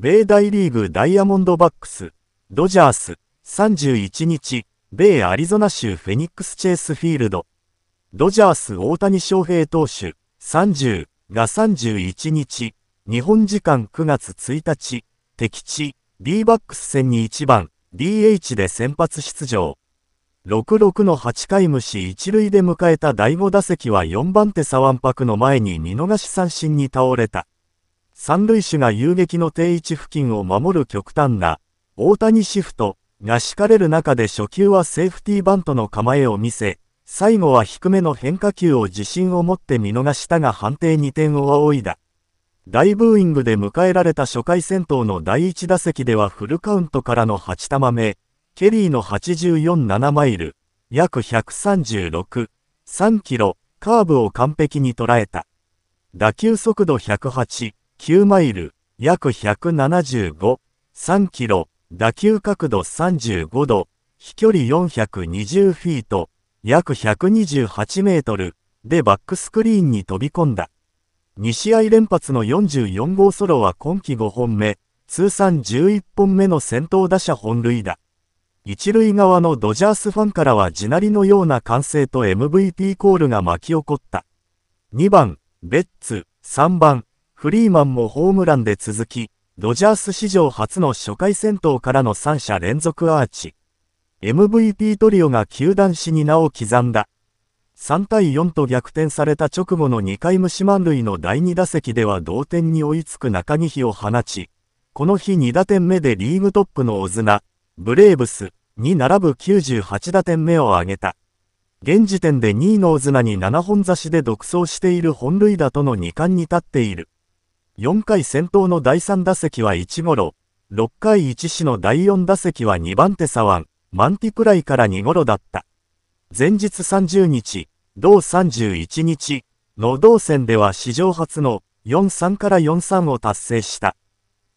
米大リーグダイヤモンドバックス、ドジャース、31日、米アリゾナ州フェニックスチェイスフィールド、ドジャース大谷翔平投手、30が31日、日本時間9月1日、敵地、D バックス戦に1番、DH で先発出場。66の8回虫1塁で迎えた第5打席は4番手左腕クの前に見逃し三振に倒れた。三塁手が遊撃の定位置付近を守る極端な大谷シフトが敷かれる中で初球はセーフティーバントの構えを見せ、最後は低めの変化球を自信を持って見逃したが判定2点を仰いだ。大ブーイングで迎えられた初回戦闘の第1打席ではフルカウントからの8玉目、ケリーの847マイル、約136、3キロ、カーブを完璧に捉えた。打球速度108、9マイル、約175、3キロ、打球角度35度、飛距離420フィート、約128メートルでバックスクリーンに飛び込んだ。2試合連発の44号ソロは今季5本目、通算11本目の先頭打者本塁打。一塁側のドジャースファンからは地鳴りのような歓声と MVP コールが巻き起こった。2番、ベッツ、3番、フリーマンもホームランで続き、ドジャース史上初の初回戦闘からの3者連続アーチ。MVP トリオが球団史に名を刻んだ。3対4と逆転された直後の2回無視満塁の第2打席では同点に追いつく中木比を放ち、この日2打点目でリーグトップのオズナ、ブレーブスに並ぶ98打点目を挙げた。現時点で2位のオズナに7本差しで独走している本塁打との2冠に立っている。4回先頭の第3打席は1ゴロ、6回1死の第4打席は2番手左腕、マンティプライから2ゴロだった。前日30日、同31日の同戦では史上初の43から43を達成した。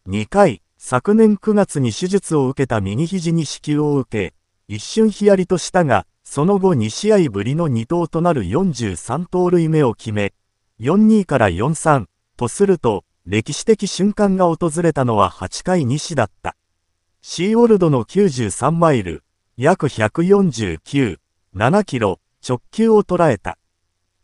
2回、昨年9月に手術を受けた右肘に支給を受け、一瞬ヒヤリとしたが、その後2試合ぶりの2投となる43盗塁目を決め、42から43とすると、歴史的瞬間が訪れたのは8回西だった。シーオルドの93マイル、約149、7キロ、直球を捉えた。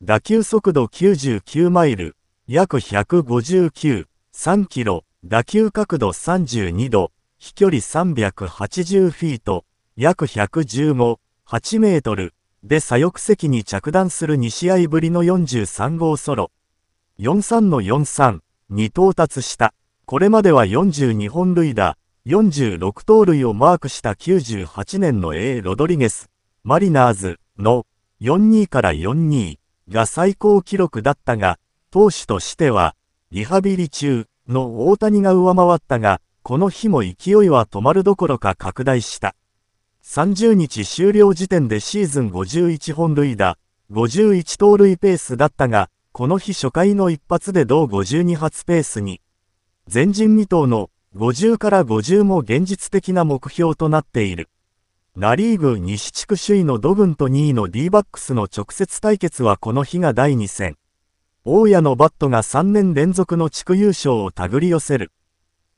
打球速度99マイル、約159、3キロ、打球角度32度、飛距離380フィート、約115、8メートル、で左翼席に着弾する2試合ぶりの43号ソロ。43の43、に到達した。これまでは42本塁打、46盗塁をマークした98年の A・ ロドリゲス、マリナーズの42から42が最高記録だったが、投手としては、リハビリ中の大谷が上回ったが、この日も勢いは止まるどころか拡大した。30日終了時点でシーズン51本塁打、51盗塁ペースだったが、この日初回の一発で同52発ペースに、前人未到の50から50も現実的な目標となっている。ナリーグ西地区首位のドンと2位の D バックスの直接対決はこの日が第2戦。大家のバットが3年連続の地区優勝を手繰り寄せる。